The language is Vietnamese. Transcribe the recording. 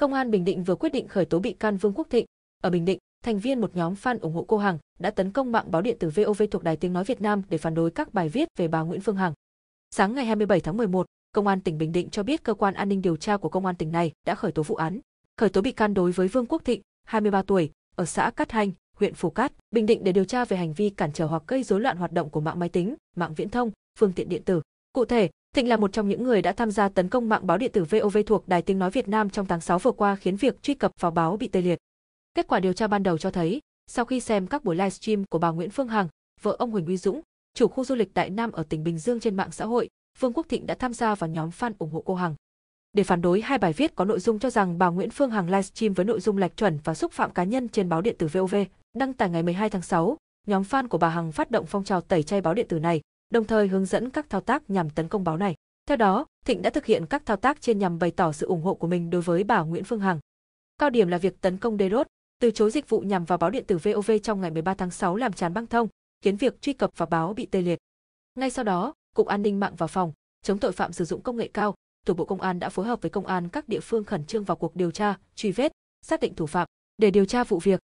Công an Bình Định vừa quyết định khởi tố bị can Vương Quốc Thịnh. Ở Bình Định, thành viên một nhóm fan ủng hộ cô Hằng đã tấn công mạng báo điện tử VOV thuộc Đài Tiếng Nói Việt Nam để phản đối các bài viết về bà Nguyễn Phương Hằng. Sáng ngày 27 tháng 11, Công an tỉnh Bình Định cho biết cơ quan an ninh điều tra của công an tỉnh này đã khởi tố vụ án, khởi tố bị can đối với Vương Quốc Thịnh, 23 tuổi, ở xã Cát Hành, huyện Phù Cát, Bình Định để điều tra về hành vi cản trở hoặc gây rối loạn hoạt động của mạng máy tính, mạng viễn thông, phương tiện điện tử. Cụ thể, Thịnh là một trong những người đã tham gia tấn công mạng báo điện tử VOV thuộc Đài Tiếng Nói Việt Nam trong tháng 6 vừa qua khiến việc truy cập vào báo bị tê liệt. Kết quả điều tra ban đầu cho thấy, sau khi xem các buổi livestream của bà Nguyễn Phương Hằng, vợ ông Huỳnh Uy Dũng, chủ khu du lịch Đại Nam ở tỉnh Bình Dương trên mạng xã hội, Vương Quốc Thịnh đã tham gia vào nhóm fan ủng hộ cô Hằng. Để phản đối hai bài viết có nội dung cho rằng bà Nguyễn Phương Hằng livestream với nội dung lệch chuẩn và xúc phạm cá nhân trên báo điện tử VOV, đăng tải ngày 12 tháng 6, nhóm fan của bà Hằng phát động phong trào tẩy chay báo điện tử này, đồng thời hướng dẫn các thao tác nhằm tấn công báo này. Theo đó, Thịnh đã thực hiện các thao tác trên nhằm bày tỏ sự ủng hộ của mình đối với bà Nguyễn Phương Hằng. Cao điểm là việc tấn công Derot, từ chối dịch vụ nhằm vào báo điện tử VOV trong ngày 13 tháng 6 làm chán băng thông, khiến việc truy cập vào báo bị tê liệt. Ngay sau đó, Cục An ninh mạng và phòng chống tội phạm sử dụng công nghệ cao, thuộc Bộ Công an đã phối hợp với công an các địa phương khẩn trương vào cuộc điều tra, truy vết, xác định thủ phạm để điều tra vụ việc